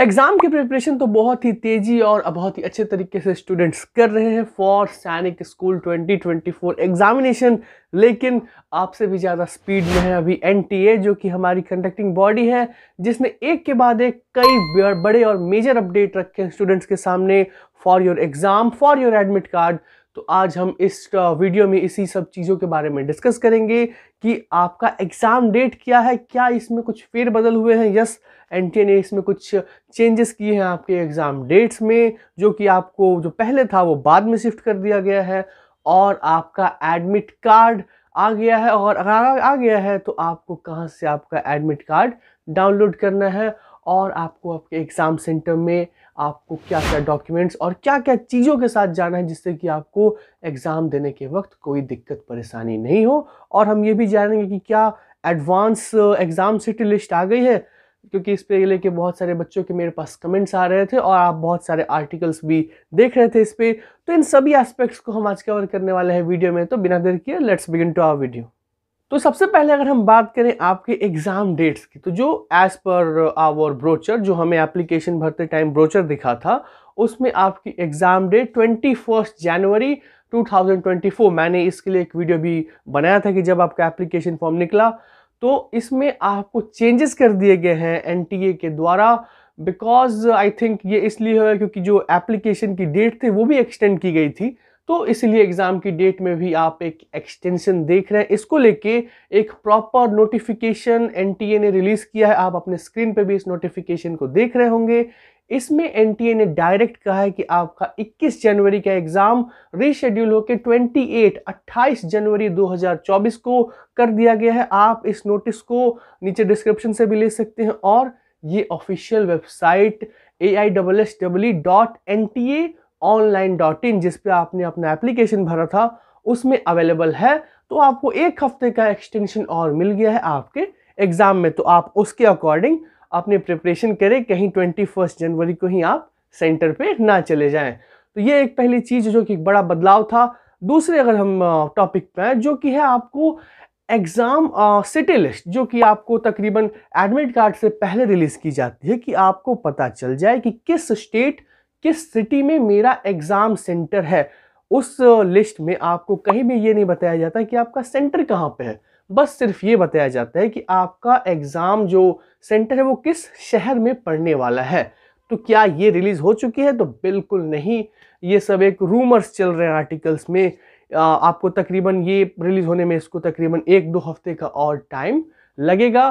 exam की preparation तो बहुत ही तेज़ी और बहुत ही अच्छे तरीके से स्टूडेंट्स कर रहे हैं फॉर सैनिक स्कूल 2024 एग्ज़ामिनेशन लेकिन आपसे भी ज़्यादा स्पीड में है अभी एन जो कि हमारी कंडक्टिंग बॉडी है जिसने एक के बाद एक कई बड़े और मेजर अपडेट रखे हैं स्टूडेंट्स के सामने for your exam for your admit card तो आज हम इस वीडियो में इसी सब चीज़ों के बारे में डिस्कस करेंगे कि आपका एग्ज़ाम डेट क्या है क्या इसमें कुछ फेरबदल हुए हैं यस yes, एन टी इसमें कुछ चेंजेस किए हैं आपके एग्ज़ाम डेट्स में जो कि आपको जो पहले था वो बाद में शिफ्ट कर दिया गया है और आपका एडमिट कार्ड आ गया है और अगर आ गया है तो आपको कहाँ से आपका एडमिट कार्ड डाउनलोड करना है और आपको आपके एग्ज़ाम सेंटर में आपको क्या क्या डॉक्यूमेंट्स और क्या क्या चीज़ों के साथ जाना है जिससे कि आपको एग्ज़ाम देने के वक्त कोई दिक्कत परेशानी नहीं हो और हम ये भी जानेंगे कि क्या एडवांस एग्ज़ाम सिटी लिस्ट आ गई है क्योंकि इस पे लेके बहुत सारे बच्चों के मेरे पास कमेंट्स आ रहे थे और आप बहुत सारे आर्टिकल्स भी देख रहे थे इस पर तो इन सभी एस्पेक्ट्स को हम आज कवर करने वाले हैं वीडियो में तो बिना देर किए let's begin to our video तो सबसे पहले अगर हम बात करें आपके एग्ज़ाम डेट्स की तो जो एज़ पर आवर ब्रोचर जो हमें एप्लीकेशन भरते टाइम ब्रोचर दिखा था उसमें आपकी एग्ज़ाम डेट ट्वेंटी फर्स्ट जनवरी 2024 मैंने इसके लिए एक वीडियो भी बनाया था कि जब आपका एप्लीकेशन फॉर्म निकला तो इसमें आपको चेंजेस कर दिए गए हैं एनटीए के द्वारा बिकॉज आई थिंक ये इसलिए हुआ क्योंकि जो एप्लीकेशन की डेट थी वो भी एक्सटेंड की गई थी तो इसलिए एग्ज़ाम की डेट में भी आप एक एक्सटेंशन देख रहे हैं इसको लेके एक प्रॉपर नोटिफिकेशन एनटीए ने रिलीज़ किया है आप अपने स्क्रीन पे भी इस नोटिफिकेशन को देख रहे होंगे इसमें एन ने डायरेक्ट कहा है कि आपका 21 जनवरी का एग्ज़ाम रीशेड्यूल होकर 28 28 जनवरी 2024 को कर दिया गया है आप इस नोटिस को नीचे डिस्क्रिप्शन से भी ले सकते हैं और ये official website A I double S W dot N T A online dot in जिसपे आपने अपना एप्लीकेशन भरा था उसमें अवेलेबल है तो आपको एक हफ्ते का एक्सटेंशन और मिल गया है आपके एग्ज़ाम में तो आप उसके अकॉर्डिंग आपने प्रिपरेशन करें कहीं ट्वेंटी फर्स्ट जनवरी को ही आप सेंटर पे ना चले जाएं तो ये एक पहली चीज़ जो कि बड़ा बदलाव था दूसरे अगर हम टॉपिक पे आए जो कि है आपको एग्ज़ाम सिटी लिस्ट जो कि आपको तकरीबन एडमिट कार्ड से पहले रिलीज़ की जाती है कि आपको पता चल जाए कि किस स्टेट किस सिटी में मेरा एग्ज़ाम सेंटर है उस लिस्ट में आपको कहीं भी ये नहीं बताया जाता कि आपका सेंटर कहाँ पे है बस सिर्फ ये बताया जाता है कि आपका एग्ज़ाम जो सेंटर है वो किस शहर में पढ़ने वाला है तो क्या ये रिलीज़ हो चुकी है तो बिल्कुल नहीं ये सब एक रूमर्स चल रहे हैं आर्टिकल्स में आपको तकरीबन ये रिलीज़ होने में इसको तकरीबन एक दो हफ्ते का और टाइम लगेगा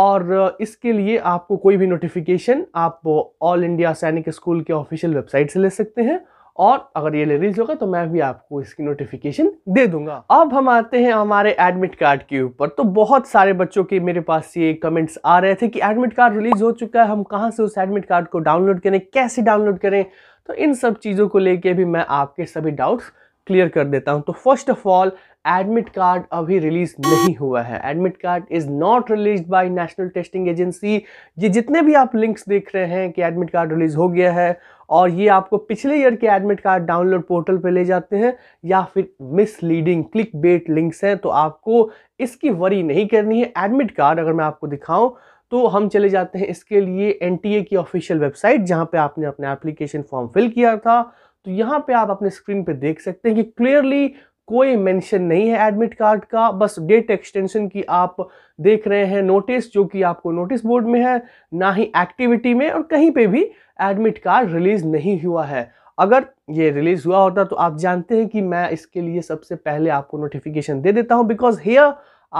और इसके लिए आपको कोई भी नोटिफिकेशन आप ऑल इंडिया सैनिक स्कूल के ऑफिशियल वेबसाइट से ले सकते हैं और अगर ये रिलीज होगा तो मैं भी आपको इसकी नोटिफिकेशन दे दूंगा अब हम आते हैं हमारे एडमिट कार्ड के ऊपर तो बहुत सारे बच्चों के मेरे पास ये कमेंट्स आ रहे थे कि एडमिट कार्ड रिलीज हो चुका है हम कहाँ से उस एडमिट कार्ड को डाउनलोड करें कैसे डाउनलोड करें तो इन सब चीज़ों को लेके भी मैं आपके सभी डाउट्स क्लियर कर देता हूँ तो first of all admit card अभी रिलीज नहीं हुआ है admit card is not release by National Testing Agency ये जितने भी आप लिंक्स देख रहे हैं कि एडमिट कार्ड रिलीज हो गया है और ये आपको पिछले ईयर के एडमिट कार्ड डाउनलोड पोर्टल पे ले जाते हैं या फिर मिसलीडिंग क्लिक बेट लिंक्स हैं तो आपको इसकी वरी नहीं करनी है एडमिट कार्ड अगर मैं आपको दिखाऊं तो हम चले जाते हैं इसके लिए एन की ऑफिशियल वेबसाइट जहाँ पर आपने अपना एप्लीकेशन फॉर्म फिल किया था तो यहाँ पर आप अपने स्क्रीन पर देख सकते हैं कि क्लियरली कोई मेंशन नहीं है एडमिट कार्ड का बस डेट एक्सटेंशन की आप देख रहे हैं नोटिस जो कि आपको नोटिस बोर्ड में है ना ही एक्टिविटी में और कहीं पे भी एडमिट कार्ड रिलीज़ नहीं हुआ है अगर ये रिलीज़ हुआ होता तो आप जानते हैं कि मैं इसके लिए सबसे पहले आपको नोटिफिकेशन दे देता हूँ बिकॉज हेयर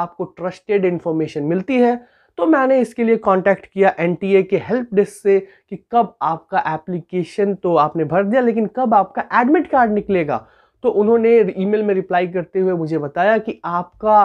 आपको ट्रस्टेड इन्फॉर्मेशन मिलती है तो मैंने इसके लिए कांटेक्ट किया एन के हेल्प डेस्क से कि कब आपका एप्लीकेशन तो आपने भर दिया लेकिन कब आपका एडमिट कार्ड निकलेगा तो उन्होंने ईमेल में रिप्लाई करते हुए मुझे बताया कि आपका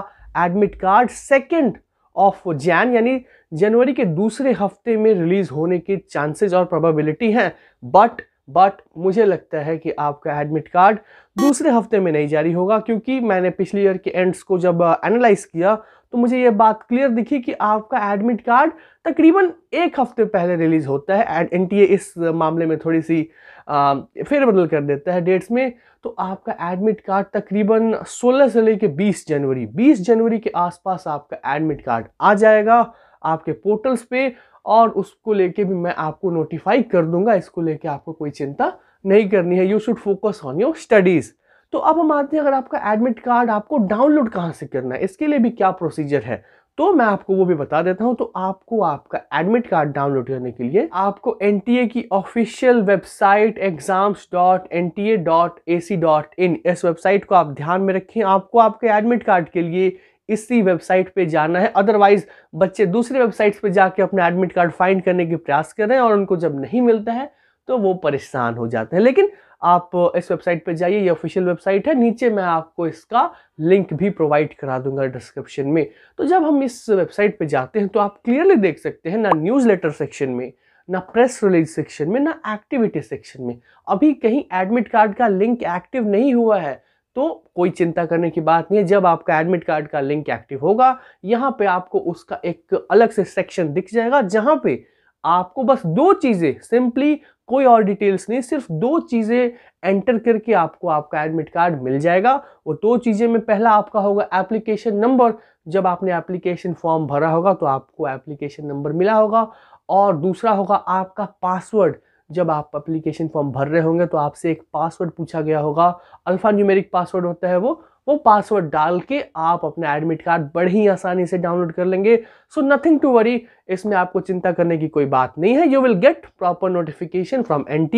admit card second of Jan यानी जनवरी के दूसरे हफ्ते में रिलीज होने के चांसेस और प्रोबेबिलिटी हैं बट बट मुझे लगता है कि आपका एडमिट कार्ड दूसरे हफ्ते में नहीं जारी होगा क्योंकि मैंने पिछले ईयर के एंड्स को जब एनालाइज uh, किया तो मुझे ये बात क्लियर दिखी कि आपका एडमिट कार्ड तकरीबन एक हफ्ते पहले रिलीज होता है एंड एन इस मामले में थोड़ी सी uh, फेरबदल कर देता है डेट्स में तो आपका एडमिट कार्ड तकरीबन 16 से लेकर 20 जनवरी 20 जनवरी के आसपास आपका एडमिट कार्ड आ जाएगा आपके पोर्टल्स पे और उसको लेके भी मैं आपको नोटिफाई कर दूंगा इसको लेके आपको कोई चिंता नहीं करनी है you should focus on your studies तो अब हम आते हैं अगर आपका एडमिट कार्ड आपको डाउनलोड कहाँ से करना है इसके लिए भी क्या प्रोसीजर है तो मैं आपको वो भी बता देता हूँ तो आपको आपका एडमिट कार्ड डाउनलोड करने के लिए आपको एन की official website exams dot N T A dot A C dot in इस वेबसाइट को आप ध्यान में रखें आपको आपके एडमिट कार्ड के लिए इसी वेबसाइट पे जाना है अदरवाइज बच्चे दूसरे वेबसाइट्स पे जाके अपना एडमिट कार्ड फाइंड करने के प्रयास कर रहे हैं और उनको जब नहीं मिलता है तो वो परेशान हो जाते हैं लेकिन आप इस वेबसाइट पर जाइए ये ऑफिशियल वेबसाइट है नीचे मैं आपको इसका लिंक भी प्रोवाइड करा दूंगा डिस्क्रिप्शन में तो जब हम इस वेबसाइट पर जाते हैं तो आप क्लियरली देख सकते हैं ना न्यूज़ लेटर सेक्शन में ना प्रेस रिलीज सेक्शन में ना एक्टिविटी सेक्शन में अभी कहीं एडमिट कार्ड का लिंक एक्टिव नहीं हुआ है तो कोई चिंता करने की बात नहीं है जब आपका एडमिट कार्ड का लिंक एक्टिव होगा यहाँ पे आपको उसका एक अलग से सेक्शन दिख जाएगा जहाँ पे आपको बस दो चीज़ें सिंपली कोई और डिटेल्स नहीं सिर्फ दो चीज़ें एंटर करके आपको आपका एडमिट कार्ड मिल जाएगा वो दो चीज़ें में पहला आपका होगा एप्लीकेशन नंबर जब आपने एप्लीकेशन फॉर्म भरा होगा तो आपको एप्लीकेशन नंबर मिला होगा और दूसरा होगा आपका पासवर्ड जब आप अप्लीकेशन फॉर्म भर रहे होंगे तो आपसे एक पासवर्ड पूछा गया होगा अल्फ़ा न्यूमेरिक पासवर्ड होता है वो वो पासवर्ड डाल के आप अपना एडमिट कार्ड बड़ी ही आसानी से डाउनलोड कर लेंगे सो नथिंग टू वरी इसमें आपको चिंता करने की कोई बात नहीं है you will get proper notification from N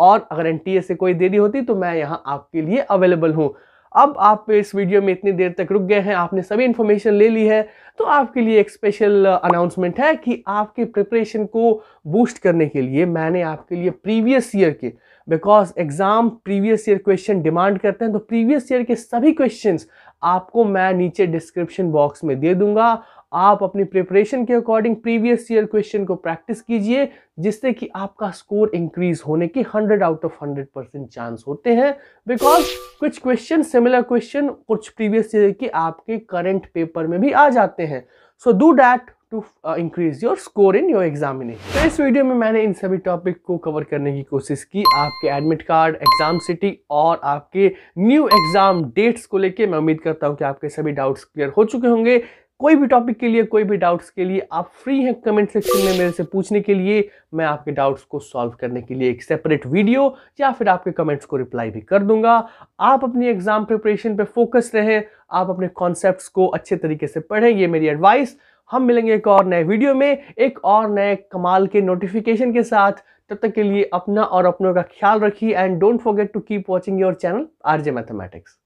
और अगर एन से कोई देरी होती तो मैं यहाँ आपके लिए अवेलेबल हूँ अब आप इस वीडियो में इतनी देर तक रुक गए हैं आपने सभी इन्फॉर्मेशन ले ली है तो आपके लिए एक स्पेशल अनाउंसमेंट है कि आपके प्रिपरेशन को बूस्ट करने के लिए मैंने आपके लिए प्रीवियस ईयर के because exam previous year question demand करते हैं तो प्रीवियस ईयर के सभी क्वेश्चंस आपको मैं नीचे डिस्क्रिप्शन बॉक्स में दे दूंगा आप अपनी प्रिपरेशन के अकॉर्डिंग प्रीवियस ईयर क्वेश्चन को प्रैक्टिस कीजिए जिससे कि आपका स्कोर इंक्रीज होने की 100 आउट ऑफ 100 परसेंट चांस होते हैं बिकॉज कुछ क्वेश्चन सिमिलर क्वेश्चन कुछ प्रीवियस ईयर के आपके करंट पेपर में भी आ जाते हैं so do that to increase your score in your examination तो इस वीडियो में मैंने इन सभी टॉपिक को कवर करने की कोशिश की आपके एडमिट कार्ड एग्जाम सिटी और आपके न्यू एग्जाम डेट्स को लेके मैं उम्मीद करता हूँ कि आपके सभी डाउट्स क्लियर हो चुके होंगे कोई भी टॉपिक के लिए कोई भी डाउट्स के लिए आप फ्री हैं कमेंट सेक्शन में मेरे से पूछने के लिए मैं आपके डाउट्स को सॉल्व करने के लिए एक सेपरेट वीडियो या फिर आपके कमेंट्स को रिप्लाई भी कर दूंगा आप अपनी एग्जाम प्रिपरेशन पे फोकस रहें आप अपने कॉन्सेप्ट्स को अच्छे तरीके से पढ़ें ये मेरी एडवाइस हम मिलेंगे एक और नए वीडियो में एक और नए कमाल के नोटिफिकेशन के साथ तब तक के लिए अपना और अपनों का ख्याल रखिए and don't forget to keep watching your channel J mathematics